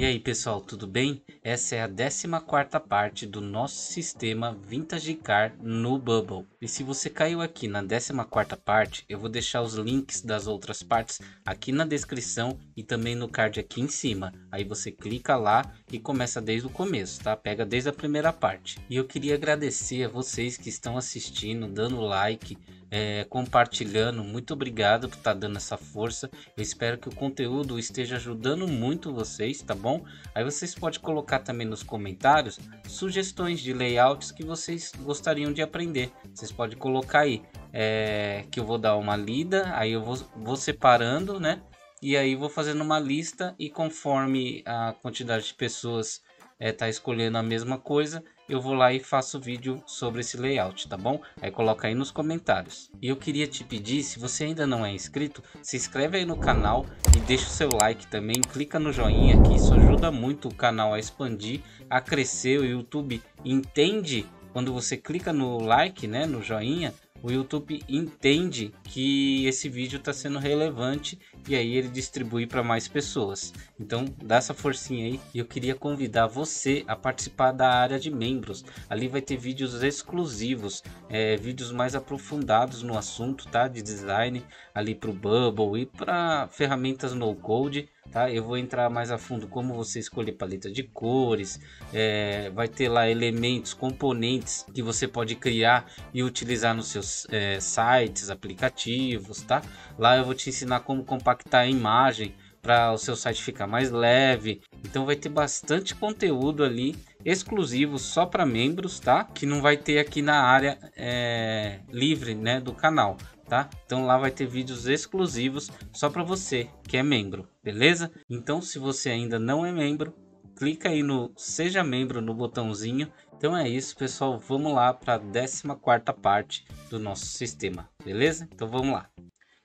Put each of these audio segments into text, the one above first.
E aí pessoal, tudo bem? Essa é a 14 quarta parte do nosso sistema Vintage Car no Bubble. E se você caiu aqui na 14 quarta parte, eu vou deixar os links das outras partes aqui na descrição e também no card aqui em cima. Aí você clica lá e começa desde o começo, tá? Pega desde a primeira parte. E eu queria agradecer a vocês que estão assistindo, dando like, é, compartilhando. Muito obrigado por estar tá dando essa força. Eu espero que o conteúdo esteja ajudando muito vocês, tá bom? Aí vocês podem colocar também nos comentários sugestões de layouts que vocês gostariam de aprender. Vocês podem colocar aí, é, que eu vou dar uma lida, aí eu vou, vou separando, né? E aí vou fazendo uma lista e conforme a quantidade de pessoas está é, tá escolhendo a mesma coisa, eu vou lá e faço vídeo sobre esse layout, tá bom? Aí coloca aí nos comentários. E eu queria te pedir, se você ainda não é inscrito, se inscreve aí no canal e deixa o seu like também, clica no joinha que isso ajuda muito o canal a expandir, a crescer, o YouTube entende quando você clica no like, né, no joinha, o YouTube entende que esse vídeo está sendo relevante e aí ele distribui para mais pessoas. Então dá essa forcinha aí e eu queria convidar você a participar da área de membros. Ali vai ter vídeos exclusivos, é, vídeos mais aprofundados no assunto, tá? De design ali para o Bubble e para ferramentas no code Tá? Eu vou entrar mais a fundo como você escolher paleta de cores, é, vai ter lá elementos, componentes que você pode criar e utilizar nos seus é, sites, aplicativos, tá? Lá eu vou te ensinar como compactar a imagem para o seu site ficar mais leve. Então vai ter bastante conteúdo ali exclusivo só para membros, tá? Que não vai ter aqui na área é, livre, né, do canal tá? Então lá vai ter vídeos exclusivos só para você que é membro, beleza? Então se você ainda não é membro, clica aí no seja membro no botãozinho. Então é isso, pessoal, vamos lá para a 14 quarta parte do nosso sistema, beleza? Então vamos lá.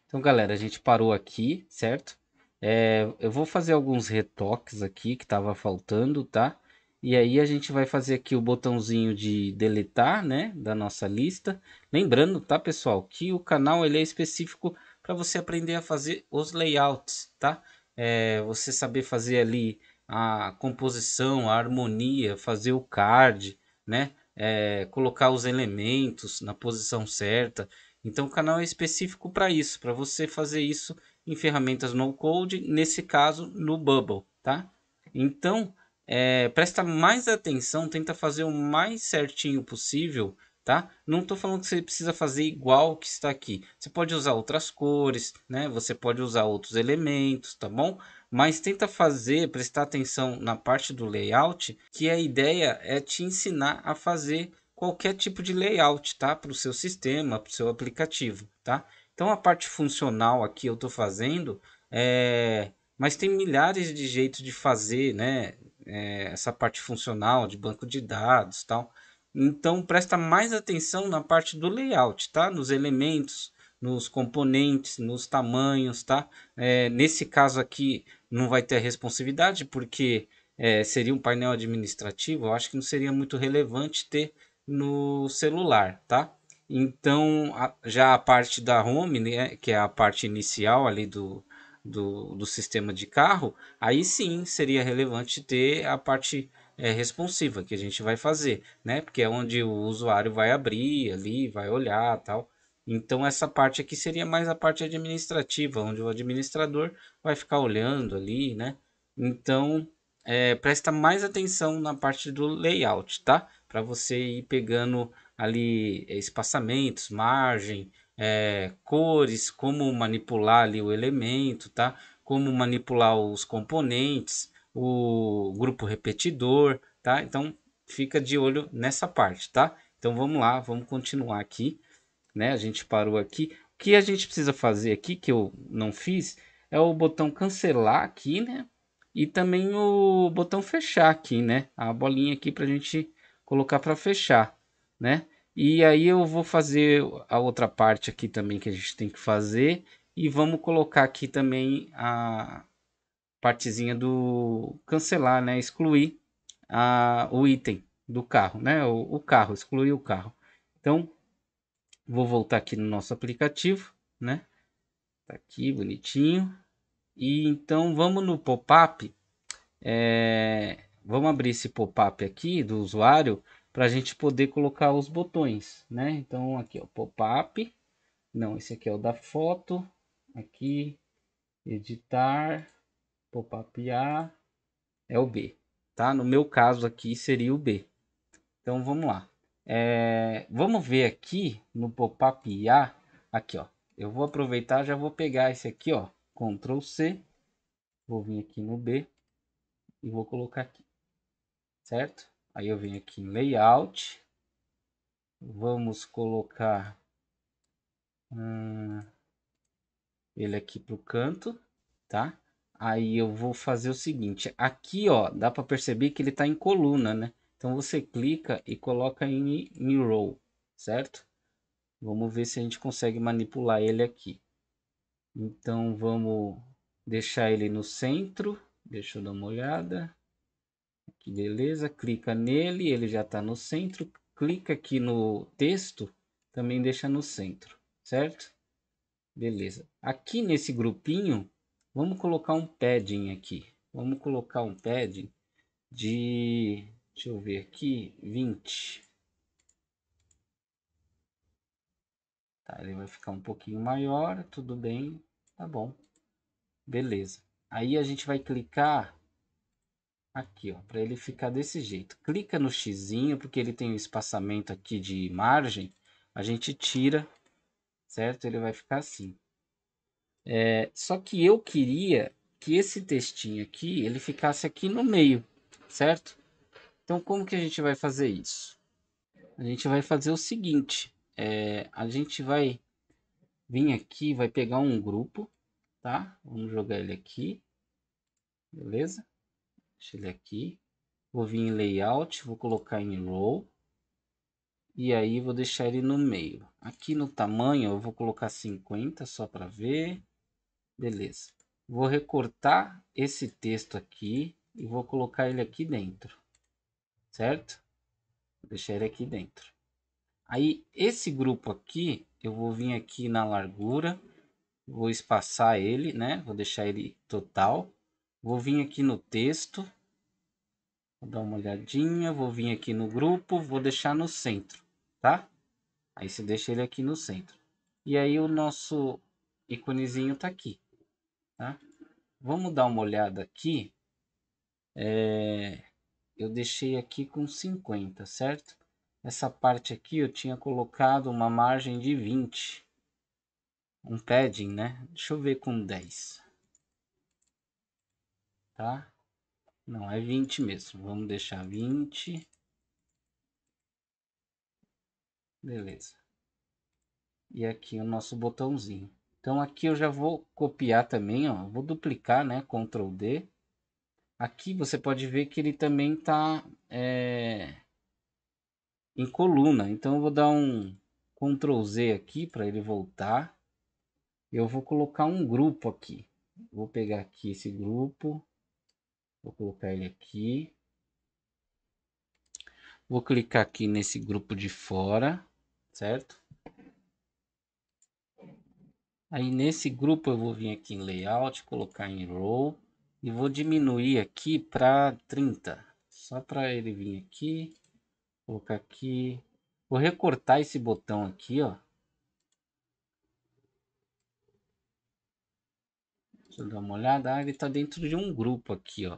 Então galera, a gente parou aqui, certo? É, eu vou fazer alguns retoques aqui que estava faltando, tá? E aí a gente vai fazer aqui o botãozinho de deletar, né, da nossa lista. Lembrando, tá, pessoal, que o canal ele é específico para você aprender a fazer os layouts, tá? É, você saber fazer ali a composição, a harmonia, fazer o card, né? É, colocar os elementos na posição certa. Então o canal é específico para isso, para você fazer isso em ferramentas no code, nesse caso no Bubble, tá? Então, é, presta mais atenção, tenta fazer o mais certinho possível, tá? Não estou falando que você precisa fazer igual que está aqui. Você pode usar outras cores, né? Você pode usar outros elementos, tá bom? Mas tenta fazer, prestar atenção na parte do layout, que a ideia é te ensinar a fazer qualquer tipo de layout, tá? Para o seu sistema, para o seu aplicativo, tá? Então a parte funcional aqui eu estou fazendo, é... mas tem milhares de jeitos de fazer, né? é, essa parte funcional de banco de dados tal. Então presta mais atenção na parte do layout, tá? Nos elementos, nos componentes, nos tamanhos, tá? É, nesse caso aqui não vai ter responsividade porque é, seria um painel administrativo. Eu acho que não seria muito relevante ter no celular, tá? Então, já a parte da home, né, que é a parte inicial ali do, do, do sistema de carro, aí sim seria relevante ter a parte é, responsiva que a gente vai fazer, né? Porque é onde o usuário vai abrir ali, vai olhar tal. Então essa parte aqui seria mais a parte administrativa, onde o administrador vai ficar olhando ali, né? Então é, presta mais atenção na parte do layout, tá? Para você ir pegando ali espaçamentos, margem, é, cores, como manipular ali o elemento, tá? Como manipular os componentes, o grupo repetidor, tá? Então fica de olho nessa parte, tá? Então vamos lá, vamos continuar aqui, né? A gente parou aqui. O que a gente precisa fazer aqui que eu não fiz é o botão cancelar aqui, né? E também o botão fechar aqui, né? A bolinha aqui para a gente colocar para fechar, né? E aí eu vou fazer a outra parte aqui também que a gente tem que fazer. E vamos colocar aqui também a partezinha do cancelar, né? Excluir a, o item do carro, né? O, o carro, excluir o carro. Então, vou voltar aqui no nosso aplicativo, né? Tá aqui, bonitinho. E então, vamos no pop-up. É, vamos abrir esse pop-up aqui do usuário para a gente poder colocar os botões, né? Então aqui o pop-up, não, esse aqui é o da foto, aqui editar, pop-up A, é o B, tá? No meu caso aqui seria o B. Então vamos lá. É, vamos ver aqui no pop-up A, aqui ó, eu vou aproveitar, já vou pegar esse aqui ó, Ctrl C, vou vir aqui no B e vou colocar aqui, certo? Aí eu venho aqui em layout. Vamos colocar hum, ele aqui para o canto, tá? Aí eu vou fazer o seguinte, aqui ó, dá para perceber que ele está em coluna, né? Então você clica e coloca em, em row, certo? Vamos ver se a gente consegue manipular ele aqui. Então vamos deixar ele no centro. Deixa eu dar uma olhada. Aqui, beleza, clica nele, ele já está no centro. Clica aqui no texto, também deixa no centro, certo? Beleza. Aqui nesse grupinho, vamos colocar um padding aqui. Vamos colocar um padding de, deixa eu ver aqui, 20. Tá, ele vai ficar um pouquinho maior, tudo bem, tá bom. Beleza. Aí a gente vai clicar Aqui, ó, para ele ficar desse jeito. Clica no xizinho, porque ele tem um espaçamento aqui de margem. A gente tira, certo? Ele vai ficar assim. É, só que eu queria que esse textinho aqui, ele ficasse aqui no meio, certo? Então, como que a gente vai fazer isso? A gente vai fazer o seguinte. É, a gente vai vir aqui, vai pegar um grupo, tá? Vamos jogar ele aqui. Beleza? Deixa ele aqui. Vou vir em layout, vou colocar em row. E aí vou deixar ele no meio. Aqui no tamanho eu vou colocar 50 só para ver. Beleza. Vou recortar esse texto aqui e vou colocar ele aqui dentro. Certo? Vou deixar ele aqui dentro. Aí esse grupo aqui, eu vou vir aqui na largura, vou espaçar ele, né? Vou deixar ele total. Vou vir aqui no texto, Vou dar uma olhadinha, vou vir aqui no grupo, vou deixar no centro, tá? Aí você deixa ele aqui no centro. E aí o nosso íconezinho tá aqui, tá? Vamos dar uma olhada aqui. É... Eu deixei aqui com 50, certo? Essa parte aqui eu tinha colocado uma margem de 20. Um padding, né? Deixa eu ver com 10. Tá? Não, é 20 mesmo. Vamos deixar 20. Beleza. E aqui o nosso botãozinho. Então aqui eu já vou copiar também, ó. Vou duplicar, né? Ctrl D. Aqui você pode ver que ele também tá é, em coluna. Então eu vou dar um Ctrl Z aqui para ele voltar. Eu vou colocar um grupo aqui. Vou pegar aqui esse grupo Vou colocar ele aqui. Vou clicar aqui nesse grupo de fora, certo? Aí nesse grupo eu vou vir aqui em layout, colocar em row e vou diminuir aqui para 30, só para ele vir aqui, colocar aqui, vou recortar esse botão aqui, ó. Deixa eu dar uma olhada, ah, ele tá dentro de um grupo aqui, ó.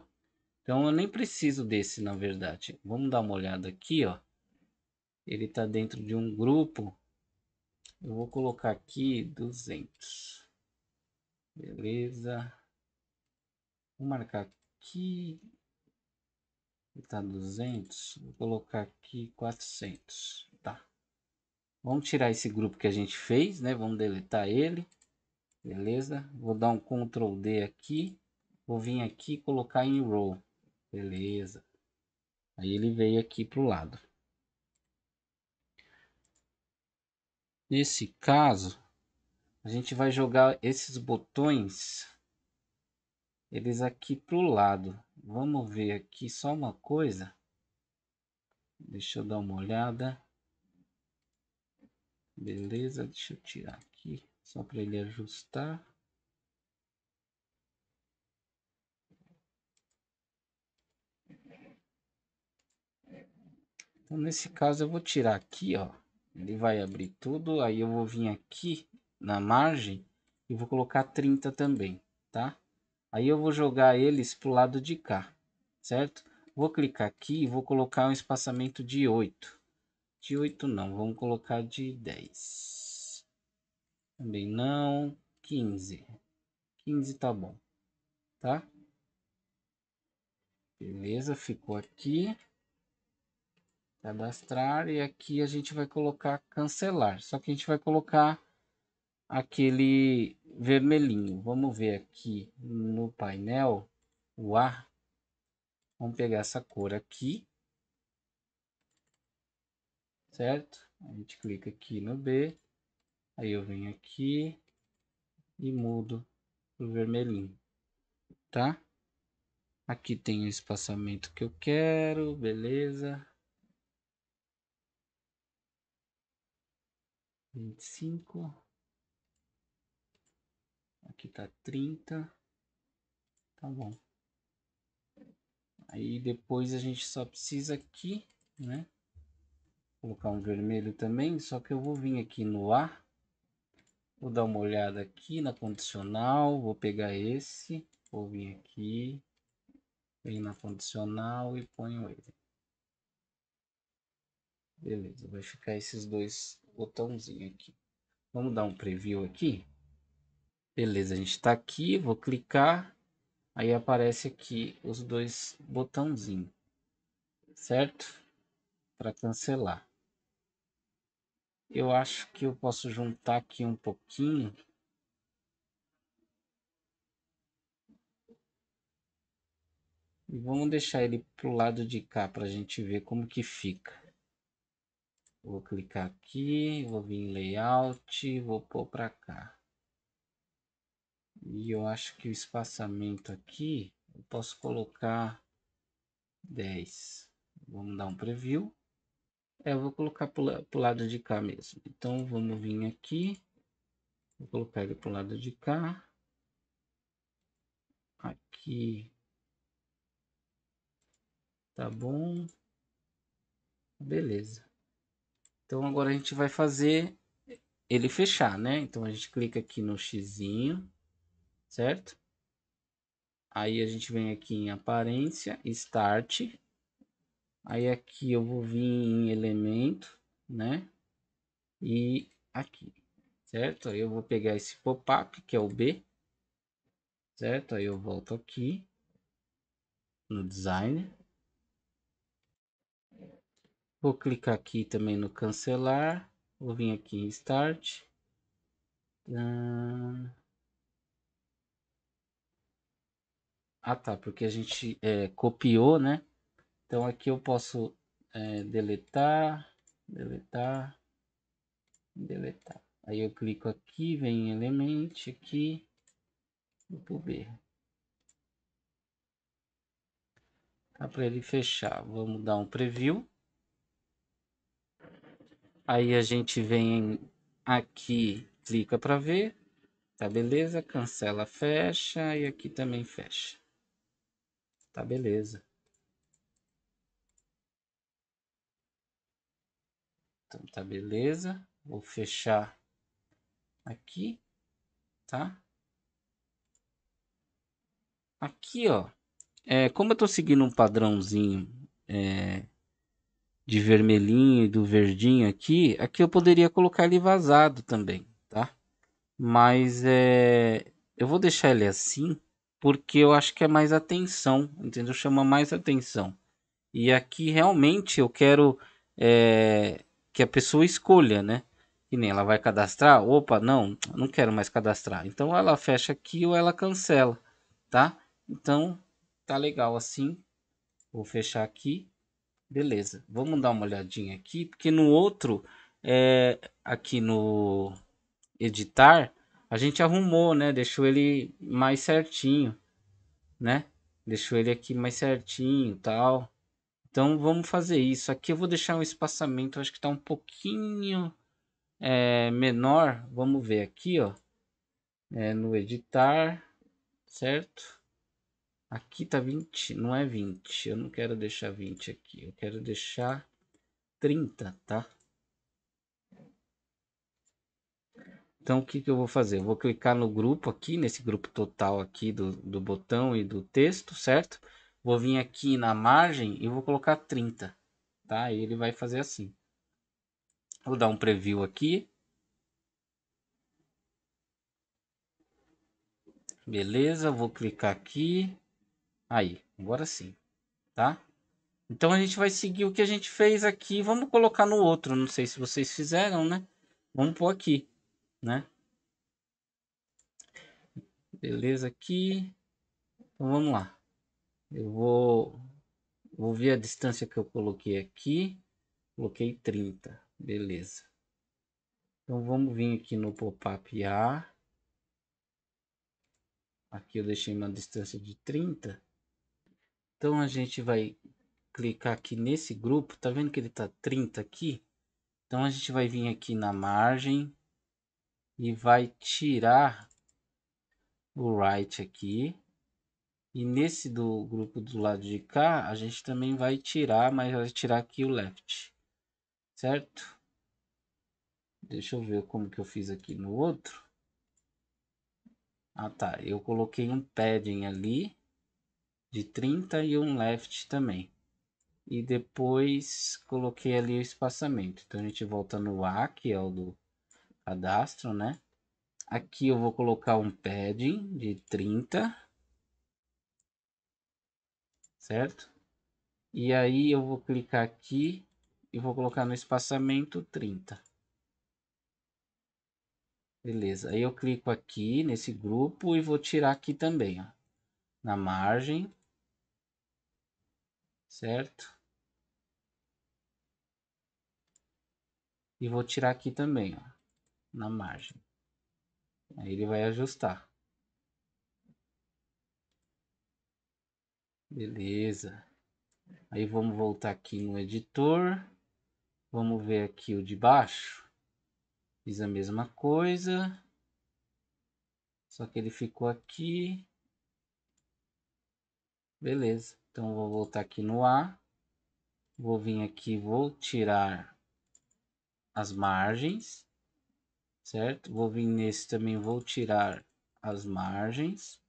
Então eu nem preciso desse, na verdade. Vamos dar uma olhada aqui, ó. Ele está dentro de um grupo. Eu vou colocar aqui 200. Beleza. Vou marcar aqui. Está 200. Vou colocar aqui 400. Tá. Vamos tirar esse grupo que a gente fez, né? Vamos deletar ele. Beleza? Vou dar um Ctrl D aqui. Vou vir aqui e colocar em row. Beleza. Aí ele veio aqui para o lado. Nesse caso, a gente vai jogar esses botões, eles aqui para o lado. Vamos ver aqui só uma coisa. Deixa eu dar uma olhada. Beleza, deixa eu tirar aqui, só para ele ajustar. Então, nesse caso, eu vou tirar aqui, ó. Ele vai abrir tudo, aí eu vou vir aqui na margem e vou colocar 30 também, tá? Aí eu vou jogar eles pro lado de cá, certo? Vou clicar aqui e vou colocar um espaçamento de 8. De 8 não, vamos colocar de 10. Também não, 15. 15 tá bom, tá? Beleza, ficou aqui. Cadastrar e aqui a gente vai colocar cancelar. Só que a gente vai colocar aquele vermelhinho. Vamos ver aqui no painel o A. Vamos pegar essa cor aqui. Certo? A gente clica aqui no B. Aí eu venho aqui e mudo pro vermelhinho, tá? Aqui tem o espaçamento que eu quero, beleza. 25. Aqui tá 30. Tá bom. Aí depois a gente só precisa aqui, né? Colocar um vermelho também, só que eu vou vir aqui no A. Vou dar uma olhada aqui na condicional, vou pegar esse, vou vir aqui, Venho na condicional e ponho ele. Beleza, vai ficar esses dois botãozinhos aqui. Vamos dar um preview aqui. Beleza, a gente está aqui, vou clicar, aí aparece aqui os dois botãozinhos, certo? Para cancelar. Eu acho que eu posso juntar aqui um pouquinho E vamos deixar ele para o lado de cá para a gente ver como que fica. Vou clicar aqui, vou vir em layout, vou pôr para cá. E eu acho que o espaçamento aqui, eu posso colocar 10. Vamos dar um preview. É, eu vou colocar para o lado de cá mesmo. Então, vamos vir aqui. Vou colocar ele para o lado de cá. Aqui Tá bom. Beleza. Então agora a gente vai fazer ele fechar, né? Então a gente clica aqui no xzinho certo? Aí a gente vem aqui em aparência, start. Aí aqui eu vou vir em elemento, né? E aqui, certo? Aí eu vou pegar esse pop-up, que é o B, certo? Aí eu volto aqui no design, Vou clicar aqui também no cancelar. Vou vir aqui em Start. Ah, ah, tá, porque a gente é, copiou, né? Então aqui eu posso é, deletar, deletar, deletar. Aí eu clico aqui, vem em Element, aqui, grupo B. Tá para ele fechar. Vamos dar um preview. Aí a gente vem aqui, clica para ver. Tá beleza? Cancela, fecha e aqui também fecha. Tá beleza. Então tá beleza. Vou fechar aqui, tá? Aqui, ó. É, como eu tô seguindo um padrãozinho é, de vermelhinho e do verdinho aqui, aqui eu poderia colocar ele vazado também, tá? Mas é, eu vou deixar ele assim, porque eu acho que é mais atenção, entendeu? Chama mais atenção. E aqui realmente eu quero é, que a pessoa escolha, né? Que nem ela vai cadastrar, opa, não, não quero mais cadastrar. Então ela fecha aqui ou ela cancela, tá? Então tá legal assim. Vou fechar aqui Beleza, vamos dar uma olhadinha aqui, porque no outro, é, aqui no editar, a gente arrumou, né? Deixou ele mais certinho, né? Deixou ele aqui mais certinho tal. Então vamos fazer isso. Aqui eu vou deixar um espaçamento, acho que está um pouquinho é, menor. Vamos ver aqui, ó. É, no editar, certo? Aqui tá 20, não é 20. Eu não quero deixar 20 aqui. Eu quero deixar 30, tá? Então, o que, que eu vou fazer? Eu vou clicar no grupo aqui, nesse grupo total aqui do, do botão e do texto, certo? Vou vir aqui na margem e vou colocar 30, tá? E ele vai fazer assim. Vou dar um preview aqui. Beleza, vou clicar aqui. Aí, agora sim, tá? Então a gente vai seguir o que a gente fez aqui. Vamos colocar no outro, não sei se vocês fizeram, né? Vamos pôr aqui, né? Beleza aqui. Então vamos lá. Eu vou, vou ver a distância que eu coloquei aqui. Coloquei 30, beleza. Então vamos vir aqui no pop-up A. Aqui eu deixei uma distância de 30. Então a gente vai clicar aqui nesse grupo, tá vendo que ele tá 30 aqui? Então a gente vai vir aqui na margem e vai tirar o right aqui. E nesse do grupo do lado de cá, a gente também vai tirar, mas vai tirar aqui o left, certo? Deixa eu ver como que eu fiz aqui no outro. Ah tá, eu coloquei um padding ali de 30 e um left também. E depois coloquei ali o espaçamento. Então a gente volta no A, que é o do cadastro, né? Aqui eu vou colocar um padding de 30. Certo? E aí eu vou clicar aqui e vou colocar no espaçamento 30. Beleza, aí eu clico aqui nesse grupo e vou tirar aqui também, ó, na margem certo? E vou tirar aqui também, ó, na margem. Aí ele vai ajustar. Beleza. Aí vamos voltar aqui no editor. Vamos ver aqui o de baixo. Fiz a mesma coisa. Só que ele ficou aqui. Beleza. Então, vou voltar aqui no A. Vou vir aqui, vou tirar as margens, certo? Vou vir nesse também, vou tirar as margens.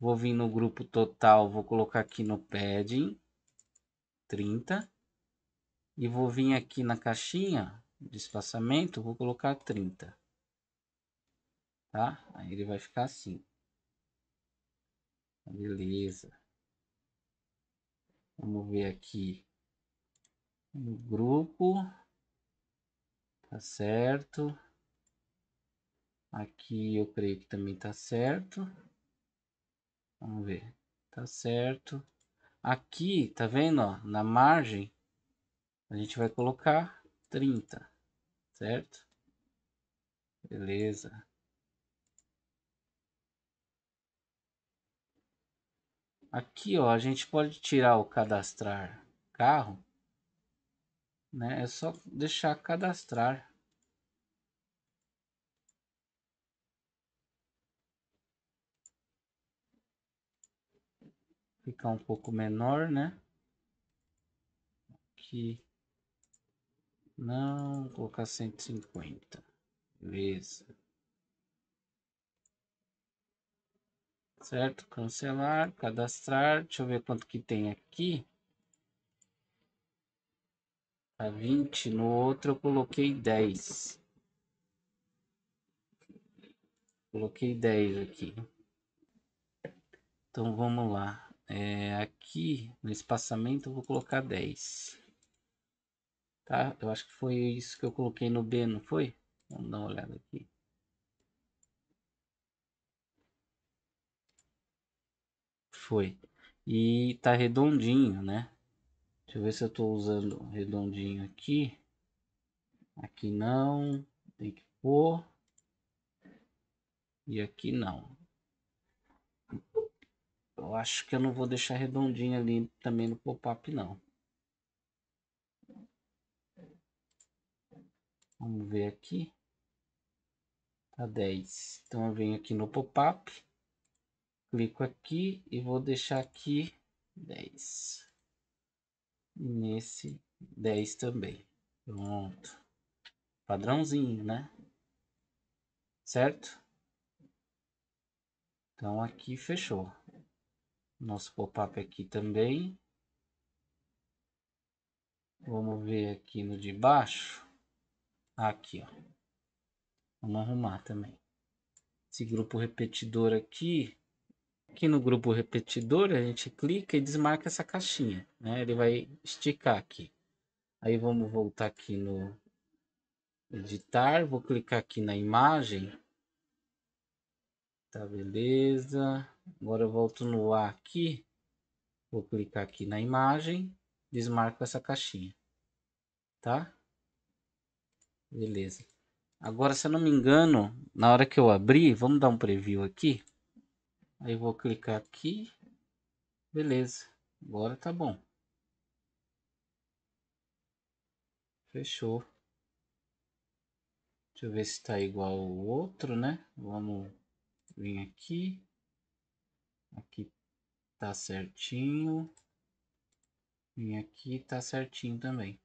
Vou vir no grupo total, vou colocar aqui no padding, 30. E vou vir aqui na caixinha de espaçamento, vou colocar 30. Tá? Aí ele vai ficar assim. Beleza. Vamos ver aqui no grupo. Tá certo. Aqui eu creio que também tá certo. Vamos ver. Tá certo. Aqui, tá vendo, ó, na margem, a gente vai colocar 30, certo? Beleza. Aqui, ó, a gente pode tirar o cadastrar carro, né? É só deixar cadastrar. Ficar um pouco menor, né? Aqui. Não, colocar 150. Beleza. Certo? Cancelar, cadastrar. Deixa eu ver quanto que tem aqui. Tá 20. No outro eu coloquei 10. Coloquei 10 aqui. Então vamos lá. É, aqui no espaçamento eu vou colocar 10. Tá? Eu acho que foi isso que eu coloquei no B, não foi? Vamos dar uma olhada aqui. foi. E tá redondinho, né? Deixa eu ver se eu tô usando redondinho aqui. Aqui não, tem que pôr. E aqui não. Eu acho que eu não vou deixar redondinho ali também no pop-up não. Vamos ver aqui. Tá 10. Então eu venho aqui no pop-up clico aqui e vou deixar aqui 10. E nesse 10 também. Pronto. Padrãozinho, né? Certo? Então aqui fechou. Nosso pop-up aqui também. Vamos ver aqui no de baixo. Aqui, ó. Vamos arrumar também. Esse grupo repetidor aqui, Aqui no grupo repetidor, a gente clica e desmarca essa caixinha, né? Ele vai esticar aqui. Aí vamos voltar aqui no editar, vou clicar aqui na imagem. Tá, beleza. Agora eu volto no A aqui. Vou clicar aqui na imagem, desmarco essa caixinha, tá? Beleza. Agora, se eu não me engano, na hora que eu abrir, vamos dar um preview aqui. Aí eu vou clicar aqui. Beleza, agora tá bom. Fechou. Deixa eu ver se tá igual o outro, né? Vamos vir aqui. Aqui tá certinho. e aqui tá certinho também.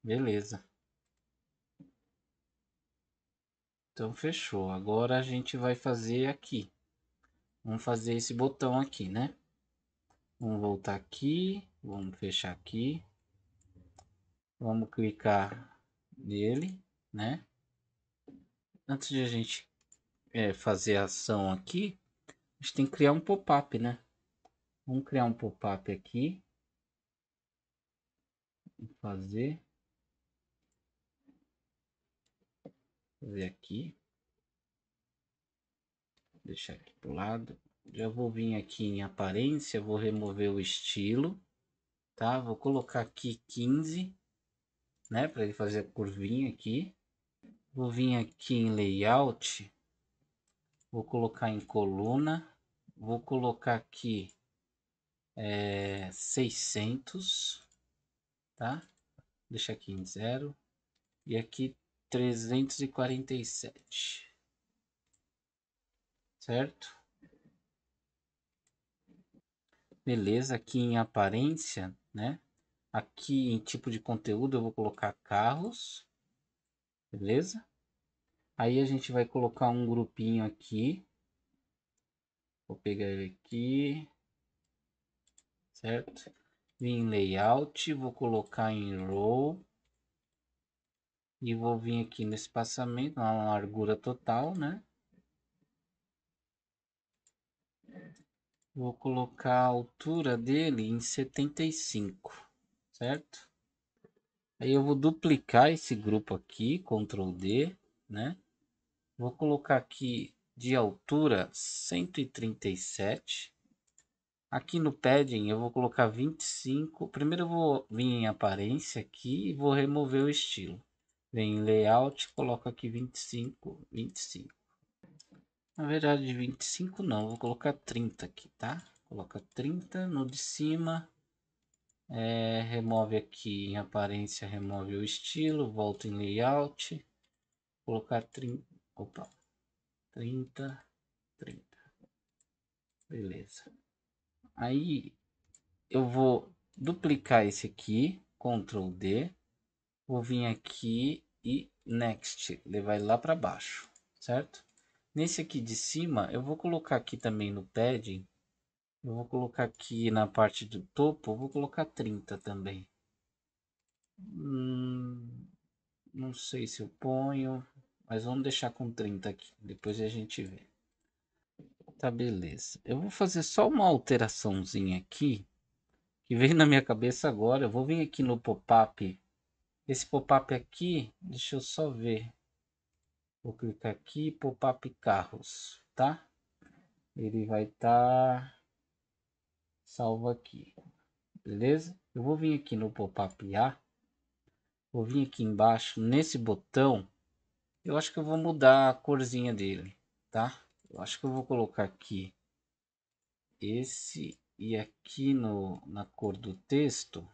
Beleza. Então fechou. Agora a gente vai fazer aqui. Vamos fazer esse botão aqui, né? Vamos voltar aqui, vamos fechar aqui. Vamos clicar nele, né? Antes de a gente é, fazer a ação aqui, a gente tem que criar um pop-up, né? Vamos criar um pop-up aqui. Fazer. ver aqui. Deixar aqui para o lado. Já vou vir aqui em aparência, vou remover o estilo, tá? Vou colocar aqui 15, né? Para ele fazer a curvinha aqui. Vou vir aqui em layout, vou colocar em coluna, vou colocar aqui é, 600, tá? deixar aqui em zero. E aqui 347. Certo? Beleza, aqui em aparência, né? Aqui em tipo de conteúdo eu vou colocar carros. Beleza? Aí a gente vai colocar um grupinho aqui. Vou pegar ele aqui. Certo? Vim em layout, vou colocar em row. E vou vir aqui no espaçamento, na largura total, né? Vou colocar a altura dele em 75, certo? Aí eu vou duplicar esse grupo aqui, Ctrl D, né? Vou colocar aqui de altura 137. Aqui no padding eu vou colocar 25. Primeiro eu vou vir em aparência aqui e vou remover o estilo. Vem em layout, coloca aqui 25, 25. Na verdade, 25 não, vou colocar 30 aqui, tá? Coloca 30 no de cima. É, remove aqui em aparência, remove o estilo, volta em layout. Colocar 30, opa, 30, 30. Beleza. Aí eu vou duplicar esse aqui, Ctrl D vou vir aqui e next, ele vai lá para baixo, certo? Nesse aqui de cima, eu vou colocar aqui também no padding, eu vou colocar aqui na parte do topo, vou colocar 30 também. Hum, não sei se eu ponho, mas vamos deixar com 30 aqui, depois a gente vê. Tá, beleza. Eu vou fazer só uma alteraçãozinha aqui, que veio na minha cabeça agora. Eu vou vir aqui no pop-up esse pop-up aqui, deixa eu só ver. Vou clicar aqui, pop-up carros, tá? Ele vai estar tá salvo aqui, beleza? Eu vou vir aqui no pop-up A, vou vir aqui embaixo, nesse botão, eu acho que eu vou mudar a corzinha dele, tá? Eu acho que eu vou colocar aqui esse e aqui no, na cor do texto,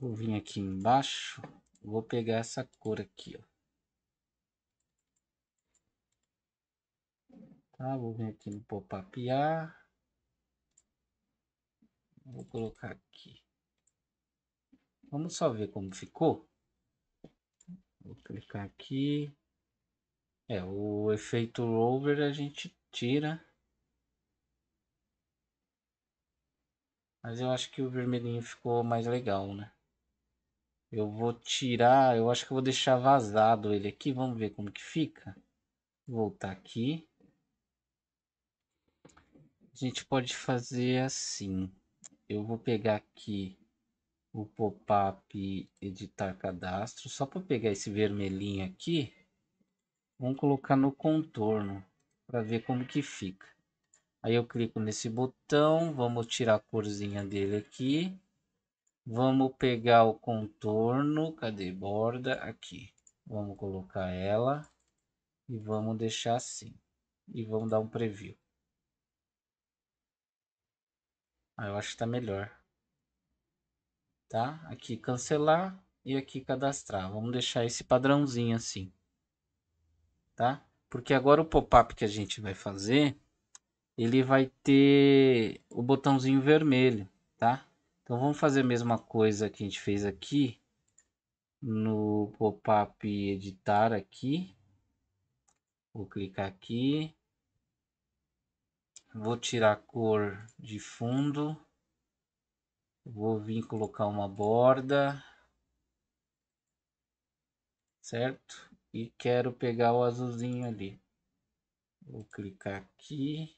Vou vir aqui embaixo, vou pegar essa cor aqui, ó. Tá, vou vir aqui no pop-up Vou colocar aqui. Vamos só ver como ficou. Vou clicar aqui. É, o efeito rover a gente tira. Mas eu acho que o vermelhinho ficou mais legal, né? Eu vou tirar, eu acho que eu vou deixar vazado ele aqui. Vamos ver como que fica. Voltar aqui. A gente pode fazer assim. Eu vou pegar aqui o pop-up editar cadastro. Só para pegar esse vermelhinho aqui. Vamos colocar no contorno para ver como que fica. Aí eu clico nesse botão, vamos tirar a corzinha dele aqui. Vamos pegar o contorno, cadê borda? Aqui. Vamos colocar ela e vamos deixar assim. E vamos dar um preview. Ah, eu acho que tá melhor. Tá? Aqui cancelar e aqui cadastrar. Vamos deixar esse padrãozinho assim. Tá? Porque agora o pop-up que a gente vai fazer, ele vai ter o botãozinho vermelho, tá? Então vamos fazer a mesma coisa que a gente fez aqui no pop-up editar aqui. Vou clicar aqui. Vou tirar a cor de fundo. Vou vir colocar uma borda. Certo? E quero pegar o azulzinho ali. Vou clicar aqui.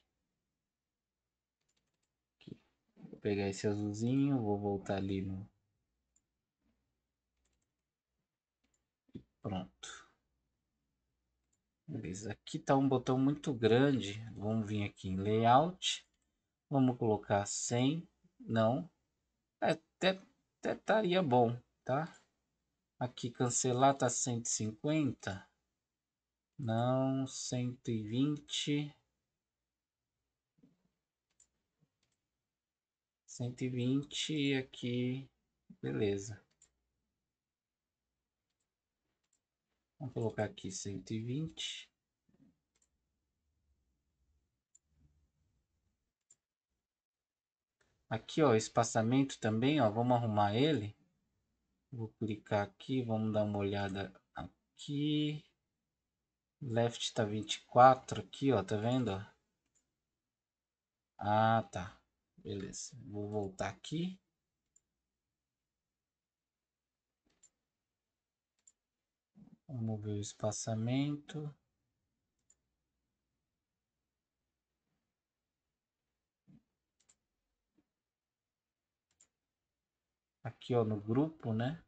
pegar esse azulzinho, vou voltar ali no... pronto. Beleza, aqui está um botão muito grande, vamos vir aqui em Layout, vamos colocar 100, não, é, até, até estaria bom, tá? Aqui cancelar tá 150, não, 120, 120 aqui, beleza. Vamos colocar aqui 120. Aqui, ó, espaçamento também, ó, vamos arrumar ele. Vou clicar aqui, vamos dar uma olhada aqui. Left tá 24 aqui, ó, tá vendo? Ah, tá. Beleza, vou voltar aqui. Vamos ver o espaçamento. Aqui, ó, no grupo, né?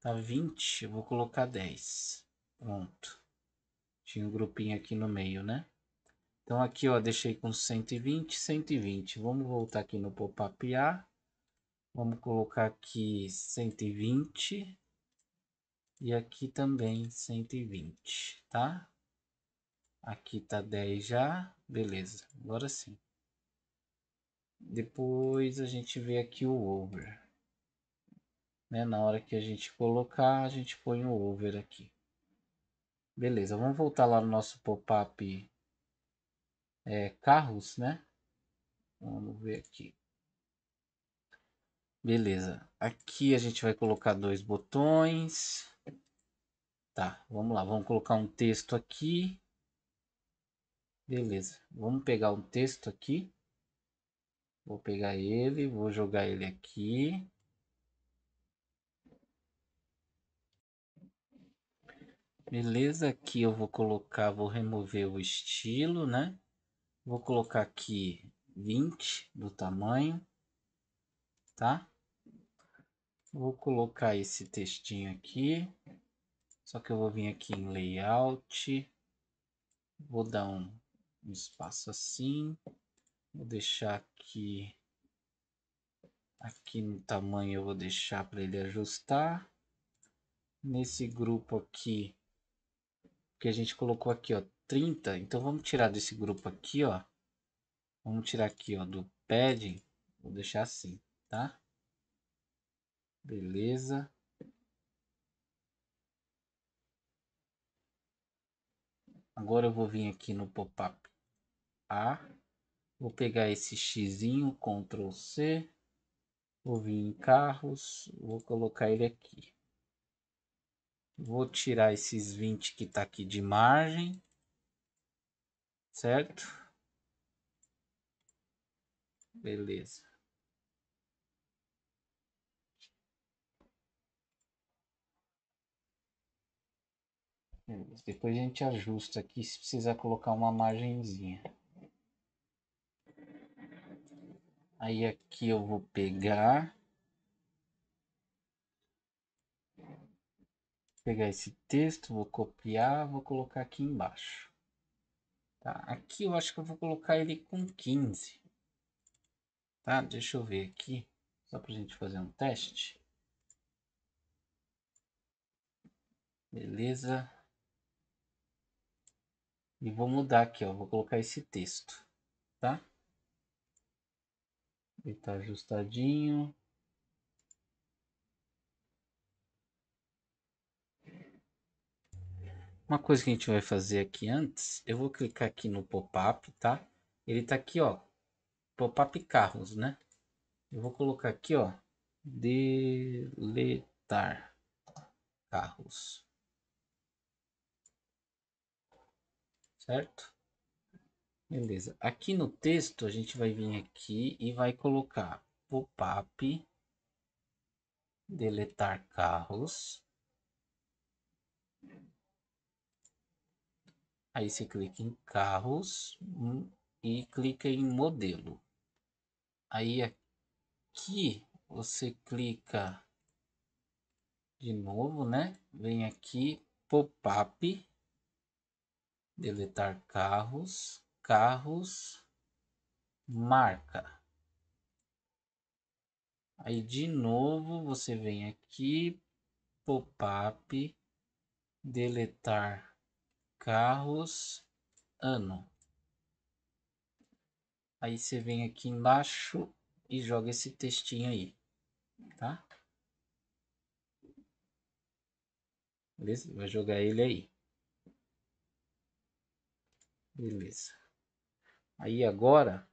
Tá 20, eu vou colocar 10. Pronto. Tinha um grupinho aqui no meio, né? Então aqui ó, deixei com 120, 120. Vamos voltar aqui no pop-up A. Vamos colocar aqui 120 e aqui também 120, tá? Aqui tá 10 já, beleza. Agora sim. Depois a gente vê aqui o over. Né? Na hora que a gente colocar, a gente põe o over aqui. Beleza, vamos voltar lá no nosso pop-up é, carros, né? Vamos ver aqui. Beleza. Aqui a gente vai colocar dois botões. Tá, vamos lá. Vamos colocar um texto aqui. Beleza. Vamos pegar um texto aqui. Vou pegar ele, vou jogar ele aqui. Beleza, aqui eu vou colocar, vou remover o estilo, né? Vou colocar aqui 20 do tamanho, tá? Vou colocar esse textinho aqui, só que eu vou vir aqui em layout, vou dar um, um espaço assim, vou deixar aqui, aqui no tamanho eu vou deixar para ele ajustar, nesse grupo aqui, que a gente colocou aqui, ó, 30. Então vamos tirar desse grupo aqui, ó. Vamos tirar aqui, ó, do padding. Vou deixar assim, tá? Beleza. Agora eu vou vir aqui no pop-up A. Vou pegar esse xizinho, Ctrl C. Vou vir em carros, vou colocar ele aqui. Vou tirar esses 20 que tá aqui de margem. Certo? Beleza. Beleza. Depois a gente ajusta aqui se precisar colocar uma margenzinha. Aí aqui eu vou pegar. Vou pegar esse texto, vou copiar, vou colocar aqui embaixo. Tá, aqui eu acho que eu vou colocar ele com 15. Tá, deixa eu ver aqui, só para a gente fazer um teste. Beleza. E vou mudar aqui, ó, vou colocar esse texto, tá? Ele tá ajustadinho. Uma coisa que a gente vai fazer aqui antes, eu vou clicar aqui no pop-up, tá? Ele tá aqui, ó, pop-up carros, né? Eu vou colocar aqui, ó, deletar carros. Certo? Beleza. Aqui no texto, a gente vai vir aqui e vai colocar pop-up deletar carros Aí você clica em carros hum, e clica em modelo. Aí aqui você clica de novo, né? Vem aqui pop-up, deletar carros, carros, marca. Aí de novo você vem aqui pop-up, deletar carros ano. Aí você vem aqui embaixo e joga esse textinho aí, tá? Beleza? Vai jogar ele aí. Beleza. Aí agora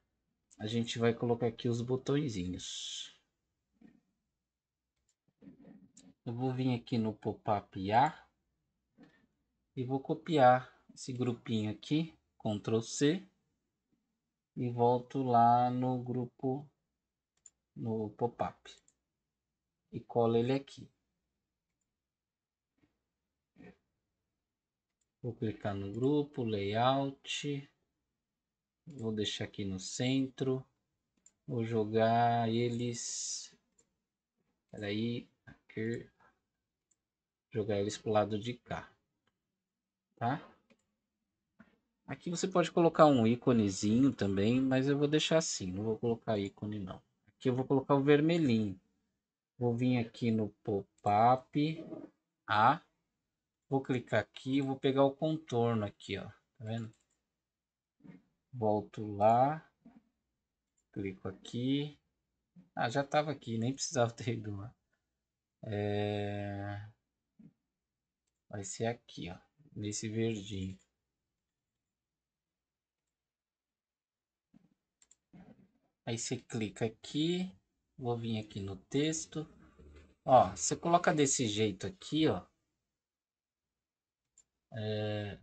a gente vai colocar aqui os botõezinhos. Eu vou vir aqui no pop-up A e vou copiar esse grupinho aqui, Ctrl C, e volto lá no grupo, no pop-up, e colo ele aqui. Vou clicar no grupo, layout, vou deixar aqui no centro, vou jogar eles, peraí, aqui, jogar eles para o lado de cá tá? Aqui você pode colocar um íconezinho também, mas eu vou deixar assim, não vou colocar ícone não. Aqui eu vou colocar o vermelhinho. Vou vir aqui no pop-up, A, vou clicar aqui, vou pegar o contorno aqui, ó, tá vendo? Volto lá, clico aqui. Ah, já estava aqui, nem precisava ter ido lá. É... Vai ser aqui, ó nesse verdinho. Aí você clica aqui, vou vir aqui no texto. Ó, você coloca desse jeito aqui, ó. É,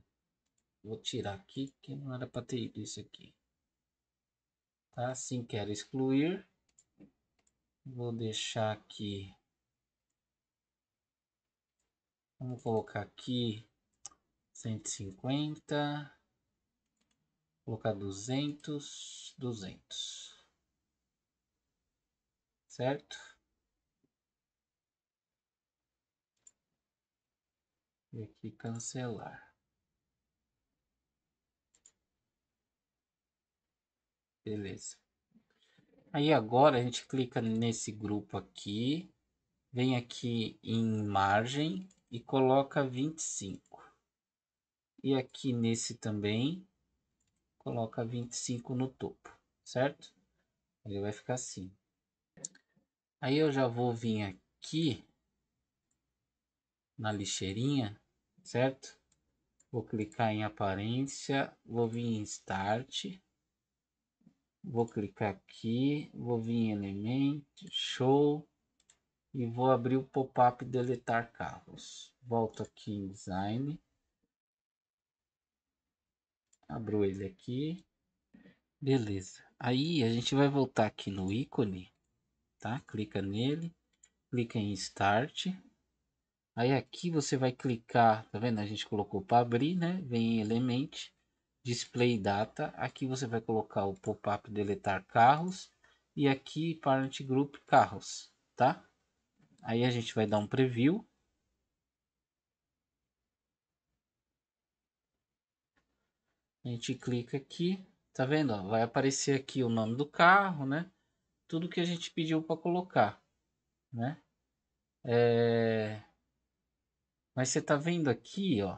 vou tirar aqui, que não era para ter ido isso aqui. Tá, assim quero excluir. Vou deixar aqui. Vamos colocar aqui 150, colocar 200, 200, certo? E aqui cancelar. Beleza. Aí agora a gente clica nesse grupo aqui, vem aqui em margem e coloca 25. E aqui nesse também, coloca 25 no topo, certo? Ele vai ficar assim. Aí eu já vou vir aqui na lixeirinha, certo? Vou clicar em aparência, vou vir em start, vou clicar aqui, vou vir em elemento, show e vou abrir o pop-up deletar carros. Volto aqui em design, Abro ele aqui. Beleza. Aí a gente vai voltar aqui no ícone, tá? Clica nele, clica em Start. Aí aqui você vai clicar, tá vendo? A gente colocou para abrir, né? Vem em Element, Display Data. Aqui você vai colocar o pop-up Deletar Carros. E aqui Parent Group Carros, tá? Aí a gente vai dar um preview. A gente clica aqui, tá vendo? Ó, vai aparecer aqui o nome do carro, né? Tudo que a gente pediu para colocar, né? É... Mas você tá vendo aqui, ó,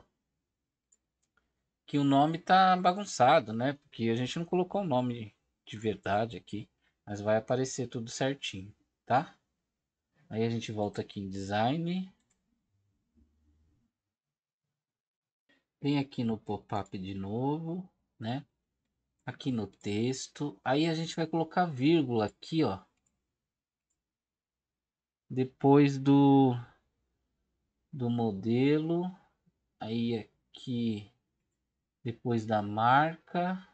que o nome tá bagunçado, né? Porque a gente não colocou o nome de verdade aqui, mas vai aparecer tudo certinho, tá? Aí a gente volta aqui em design, Vem aqui no pop-up de novo, né? Aqui no texto. Aí a gente vai colocar vírgula aqui, ó. Depois do, do modelo. Aí aqui. Depois da marca.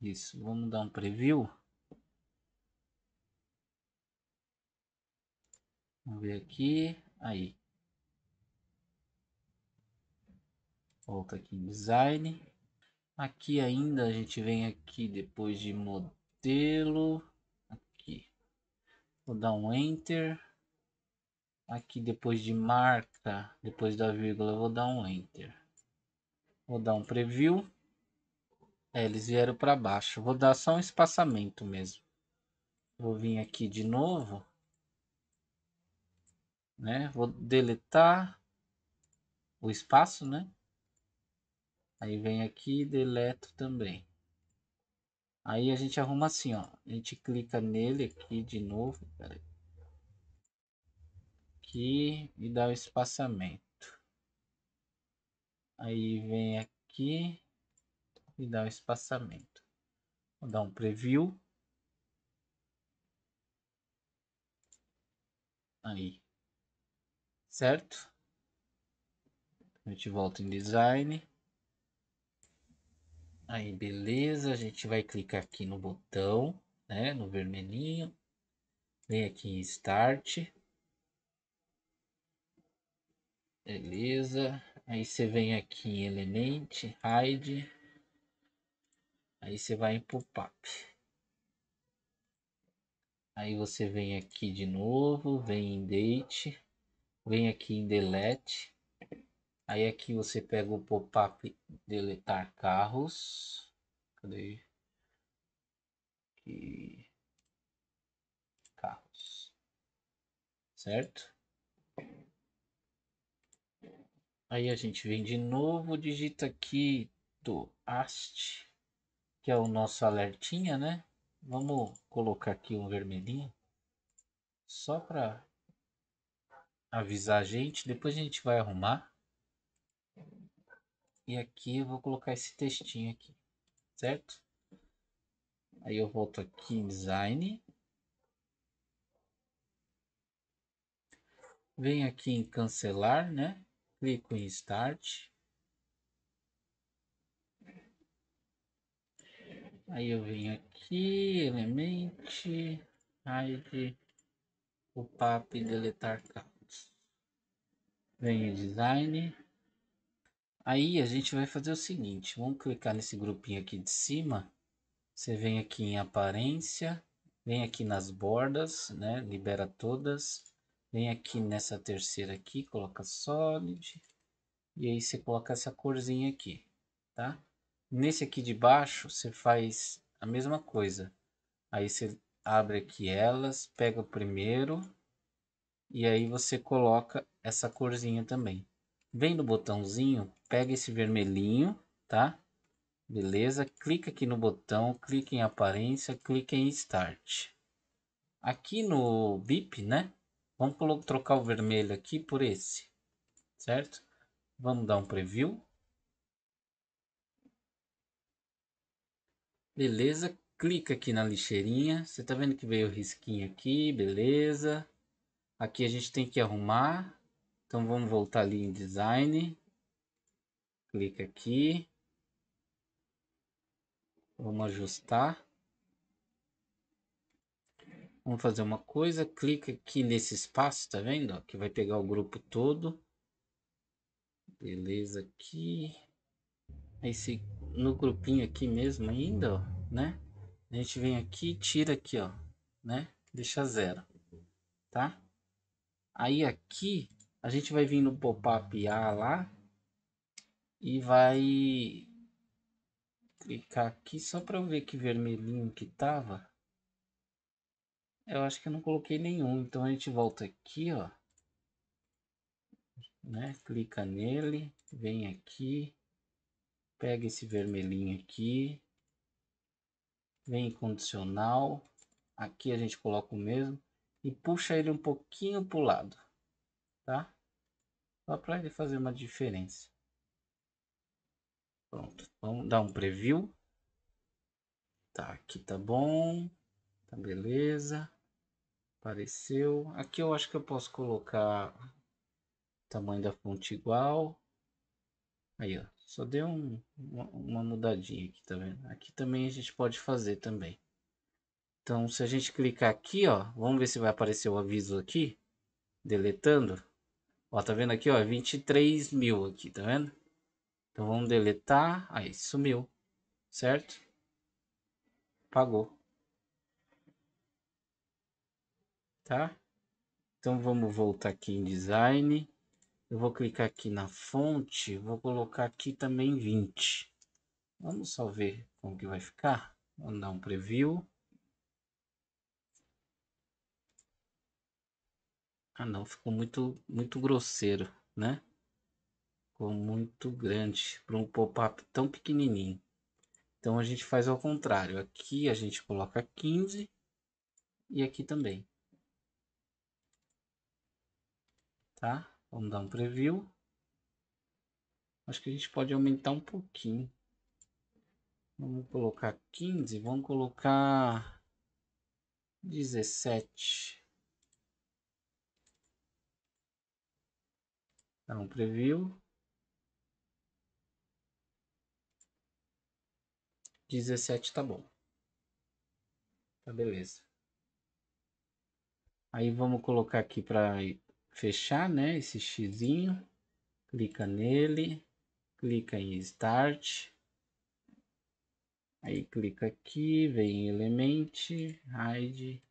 Isso, vamos dar um preview. Vamos ver aqui. Aí. Volta aqui em design. Aqui ainda a gente vem aqui depois de modelo. Aqui. Vou dar um enter. Aqui depois de marca, depois da vírgula, vou dar um enter. Vou dar um preview. É, eles vieram para baixo. Vou dar só um espaçamento mesmo. Vou vir aqui de novo. Né? Vou deletar o espaço, né? Aí vem aqui deleto também. Aí a gente arruma assim, ó. A gente clica nele aqui de novo. Pera aí. Aqui e dá o espaçamento. Aí vem aqui e dá o espaçamento. Vou dar um preview. Aí. Certo? A gente volta em design. Aí, beleza, a gente vai clicar aqui no botão, né, no vermelhinho. Vem aqui em Start. Beleza. Aí você vem aqui em Element, Hide. Aí você vai em Pop-up. Aí você vem aqui de novo, vem em Date. Vem aqui em Delete. Aí aqui você pega o pop-up deletar carros. Cadê? Aqui. Carros. Certo? Aí a gente vem de novo, digita aqui do AST, que é o nosso alertinha, né? Vamos colocar aqui um vermelhinho, só para avisar a gente. Depois a gente vai arrumar. E aqui eu vou colocar esse textinho aqui, certo? Aí eu volto aqui em design. Venho aqui em cancelar, né? Clico em start. Aí eu venho aqui, element, hide, pop e deletar caos, Venho em design. Aí a gente vai fazer o seguinte, vamos clicar nesse grupinho aqui de cima, você vem aqui em aparência, vem aqui nas bordas, né, libera todas, vem aqui nessa terceira aqui, coloca solid, e aí você coloca essa corzinha aqui, tá? Nesse aqui de baixo, você faz a mesma coisa, aí você abre aqui elas, pega o primeiro, e aí você coloca essa corzinha também. Vem no botãozinho pega esse vermelhinho, tá? Beleza? Clica aqui no botão, clica em aparência, clica em start. Aqui no bip, né? Vamos colocar, trocar o vermelho aqui por esse, certo? Vamos dar um preview. Beleza, clica aqui na lixeirinha. Você tá vendo que veio o risquinho aqui, beleza. Aqui a gente tem que arrumar. Então vamos voltar ali em design clica aqui. Vamos ajustar. Vamos fazer uma coisa, clica aqui nesse espaço, tá vendo? Que vai pegar o grupo todo. Beleza aqui. É esse, no grupinho aqui mesmo ainda, ó, né? A gente vem aqui e tira aqui, ó, né? Deixa zero, tá? Aí aqui, a gente vai vir no pop-up A lá, e vai clicar aqui só para eu ver que vermelhinho que tava. Eu acho que eu não coloquei nenhum, então a gente volta aqui, ó. Né? Clica nele, vem aqui, pega esse vermelhinho aqui, vem condicional, aqui a gente coloca o mesmo e puxa ele um pouquinho para o lado, tá? Só para ele fazer uma diferença. Pronto, vamos dar um preview. Tá, aqui tá bom. Tá beleza. Apareceu. Aqui eu acho que eu posso colocar tamanho da fonte igual. Aí, ó. Só deu um, uma, uma mudadinha aqui, tá vendo? Aqui também a gente pode fazer também. Então, se a gente clicar aqui, ó. Vamos ver se vai aparecer o aviso aqui. Deletando. Ó, tá vendo aqui, ó. 23 é mil aqui, tá vendo? Então vamos deletar. Aí sumiu, certo? Apagou. Tá? Então vamos voltar aqui em design. Eu vou clicar aqui na fonte, vou colocar aqui também 20. Vamos só ver como que vai ficar. Vamos dar um preview. Ah não, ficou muito, muito grosseiro, né? ficou muito grande para um pop-up tão pequenininho. Então a gente faz ao contrário. Aqui a gente coloca 15 e aqui também. Tá? Vamos dar um preview. Acho que a gente pode aumentar um pouquinho. Vamos colocar 15, vamos colocar 17. Dá um preview. 17 tá bom. Tá beleza. Aí vamos colocar aqui para fechar, né? Esse xizinho. Clica nele. Clica em Start. Aí clica aqui, vem em Element, Hide,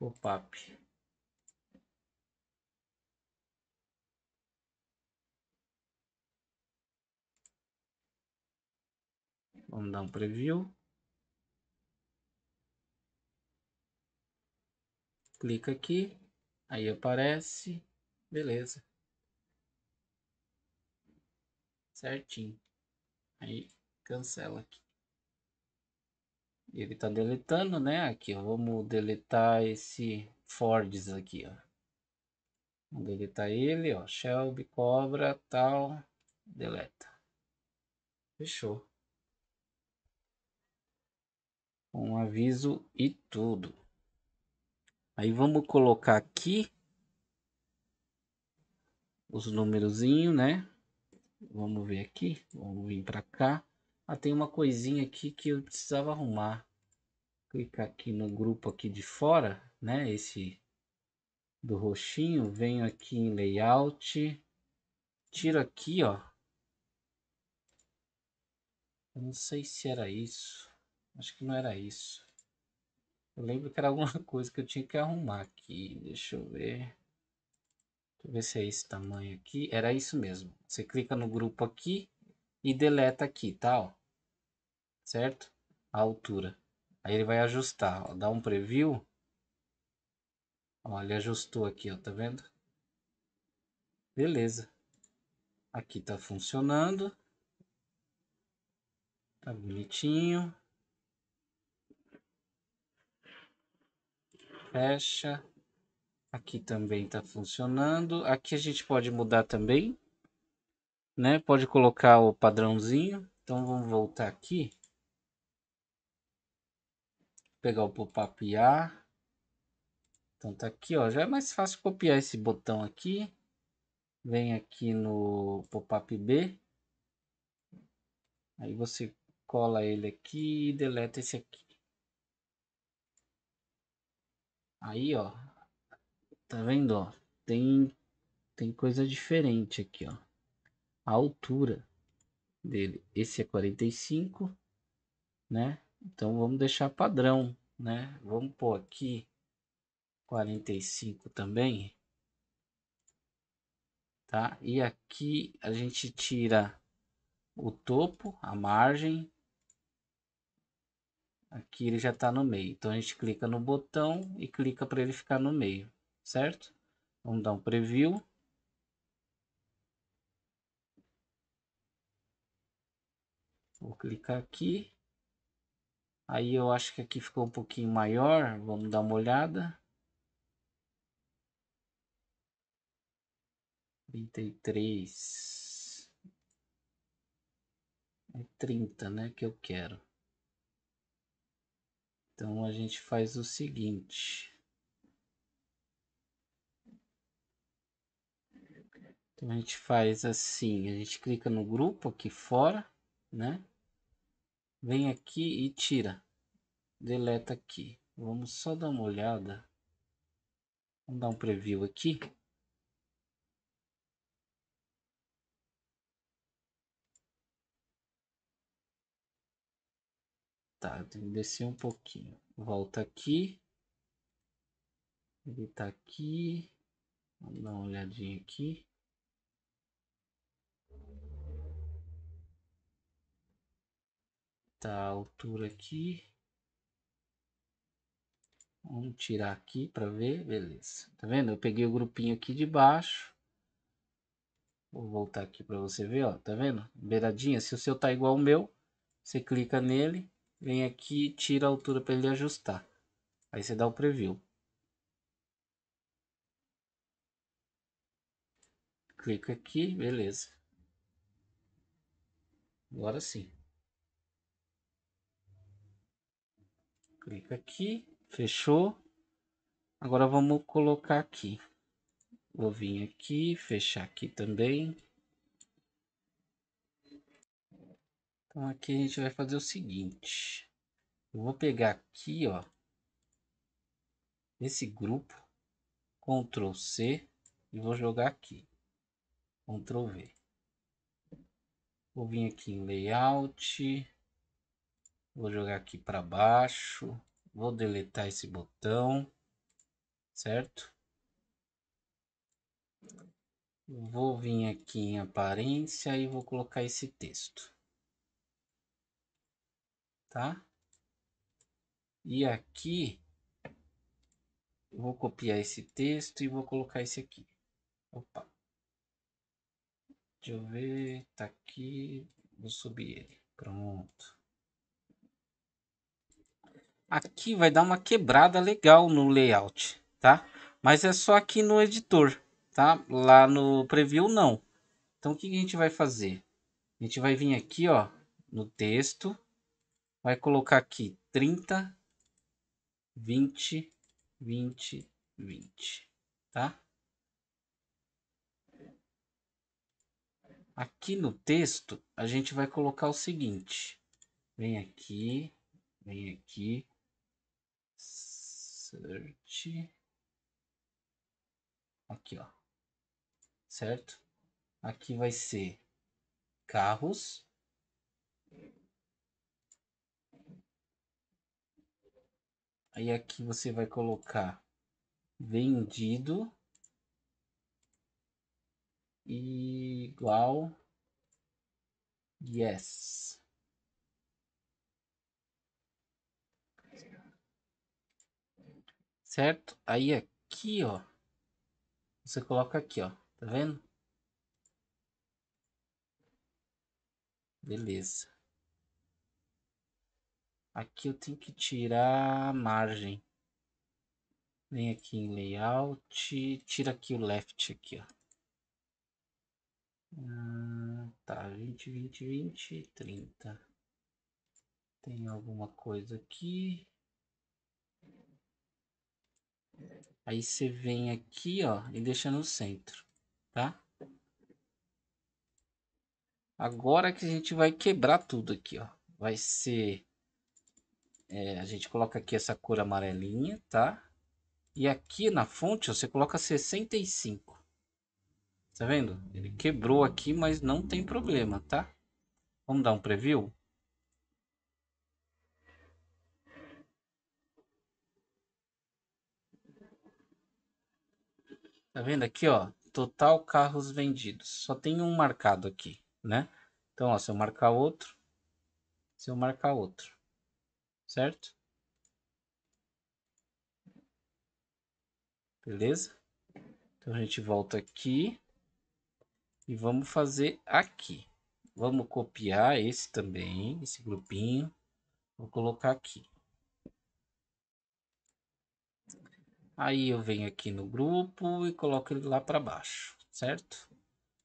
Pop-up. Vamos dar um preview. Clica aqui, aí aparece, beleza. Certinho. Aí cancela aqui. Ele tá deletando, né? Aqui, ó, vamos deletar esse Fords aqui, ó. Vamos deletar ele, ó. Shelby, cobra, tal. Deleta. Fechou um aviso e tudo. Aí vamos colocar aqui os númerozinhos, né? Vamos ver aqui, vamos vir para cá. Ah, tem uma coisinha aqui que eu precisava arrumar. Clicar aqui no grupo aqui de fora, né? Esse do roxinho, venho aqui em layout, tiro aqui, ó. Eu não sei se era isso. Acho que não era isso. Eu lembro que era alguma coisa que eu tinha que arrumar aqui. Deixa eu ver. Deixa eu ver se é esse tamanho aqui. Era isso mesmo. Você clica no grupo aqui e deleta aqui, tá? Ó. Certo? A altura. Aí ele vai ajustar. Ó. Dá um preview. Olha, ele ajustou aqui, ó. Tá vendo? Beleza. Aqui tá funcionando. Tá bonitinho. fecha. Aqui também está funcionando. Aqui a gente pode mudar também, né? Pode colocar o padrãozinho. Então vamos voltar aqui. Pegar o pop-up A. Então tá aqui, ó. Já é mais fácil copiar esse botão aqui. Vem aqui no pop-up B. Aí você cola ele aqui e deleta esse aqui. Aí, ó. Tá vendo, ó? Tem, tem coisa diferente aqui, ó. A altura dele. Esse é 45, né? Então vamos deixar padrão, né? Vamos pôr aqui 45 também. Tá? E aqui a gente tira o topo, a margem, Aqui ele já está no meio. Então a gente clica no botão e clica para ele ficar no meio, certo? Vamos dar um preview. Vou clicar aqui. Aí eu acho que aqui ficou um pouquinho maior. Vamos dar uma olhada. 33. É 30, né, que eu quero. Então a gente faz o seguinte. Então a gente faz assim, a gente clica no grupo aqui fora, né? Vem aqui e tira. Deleta aqui. Vamos só dar uma olhada. Vamos dar um preview aqui. Tá, eu tenho que descer um pouquinho. Volta aqui. Ele tá aqui. Vamos dar uma olhadinha aqui. Tá a altura aqui. Vamos tirar aqui para ver. Beleza. Tá vendo? Eu peguei o grupinho aqui de baixo. Vou voltar aqui para você ver, ó. Tá vendo? Beiradinha. Se o seu tá igual o meu, você clica nele vem aqui, tira a altura para ele ajustar. Aí você dá o preview. Clica aqui, beleza. Agora sim. Clica aqui, fechou. Agora vamos colocar aqui. Vou vir aqui, fechar aqui também. Então aqui a gente vai fazer o seguinte. Eu vou pegar aqui, ó, esse grupo, Ctrl C e vou jogar aqui. Ctrl V. Vou vir aqui em layout, vou jogar aqui para baixo, vou deletar esse botão, certo? Vou vir aqui em aparência e vou colocar esse texto tá? E aqui, eu vou copiar esse texto e vou colocar esse aqui. Opa. Deixa eu ver, tá aqui, vou subir ele. Pronto. Aqui vai dar uma quebrada legal no layout, tá? Mas é só aqui no editor, tá? Lá no preview não. Então o que a gente vai fazer? A gente vai vir aqui, ó, no texto, vai colocar aqui 30, 20, 20, 20, tá? Aqui no texto, a gente vai colocar o seguinte. Vem aqui, vem aqui, search, aqui ó, certo? Aqui vai ser carros, Aí aqui você vai colocar vendido igual yes. Certo? Aí aqui, ó, você coloca aqui, ó, tá vendo? Beleza. Aqui eu tenho que tirar a margem. Vem aqui em layout, tira aqui o left aqui, ó. Ah, tá, 20, 20, 20, 30. Tem alguma coisa aqui. Aí você vem aqui, ó, e deixa no centro, tá? Agora que a gente vai quebrar tudo aqui, ó. Vai ser é, a gente coloca aqui essa cor amarelinha, tá? E aqui na fonte você coloca 65. Tá vendo? Ele quebrou aqui, mas não tem problema, tá? Vamos dar um preview? Tá vendo aqui, ó? Total carros vendidos. Só tem um marcado aqui, né? Então, ó, se eu marcar outro, se eu marcar outro certo? Beleza? Então a gente volta aqui e vamos fazer aqui. Vamos copiar esse também, esse grupinho. Vou colocar aqui. Aí eu venho aqui no grupo e coloco ele lá para baixo, certo?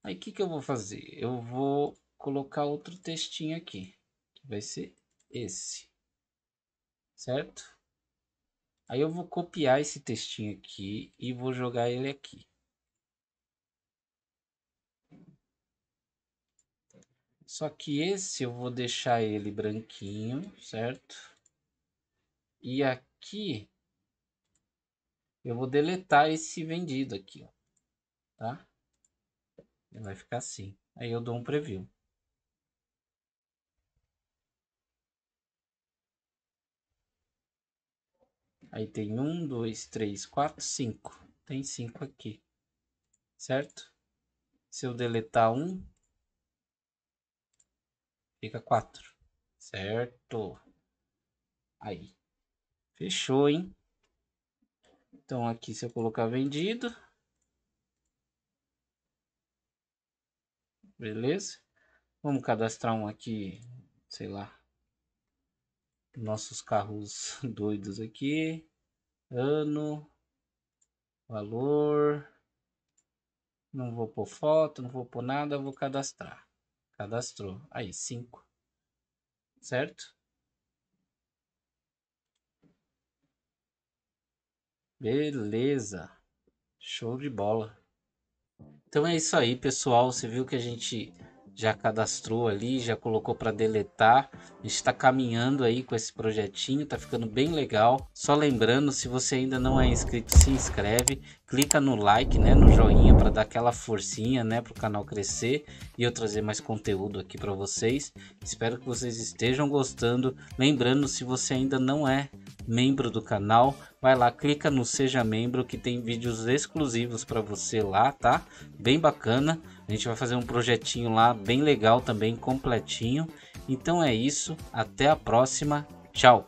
Aí o que, que eu vou fazer? Eu vou colocar outro textinho aqui, que vai ser esse certo? Aí eu vou copiar esse textinho aqui e vou jogar ele aqui. Só que esse eu vou deixar ele branquinho, certo? E aqui eu vou deletar esse vendido aqui, ó, tá? Ele vai ficar assim. Aí eu dou um preview. Aí tem um, dois, três, quatro, cinco. Tem cinco aqui, certo? Se eu deletar um, fica quatro, certo? Aí, fechou, hein? Então aqui se eu colocar vendido, beleza? Vamos cadastrar um aqui, sei lá, nossos carros doidos aqui. Ano, valor. Não vou por foto, não vou por nada, vou cadastrar. Cadastrou. Aí, 5. Certo? Beleza. Show de bola. Então é isso aí, pessoal. Você viu que a gente já cadastrou ali, já colocou para deletar. A gente está caminhando aí com esse projetinho, tá ficando bem legal. Só lembrando, se você ainda não é inscrito, se inscreve, clica no like, né, no joinha para dar aquela forcinha, né, para o canal crescer e eu trazer mais conteúdo aqui para vocês. Espero que vocês estejam gostando. Lembrando, se você ainda não é membro do canal, vai lá, clica no seja membro que tem vídeos exclusivos para você lá, tá? Bem bacana. A gente vai fazer um projetinho lá bem legal também, completinho. Então é isso, até a próxima. Tchau!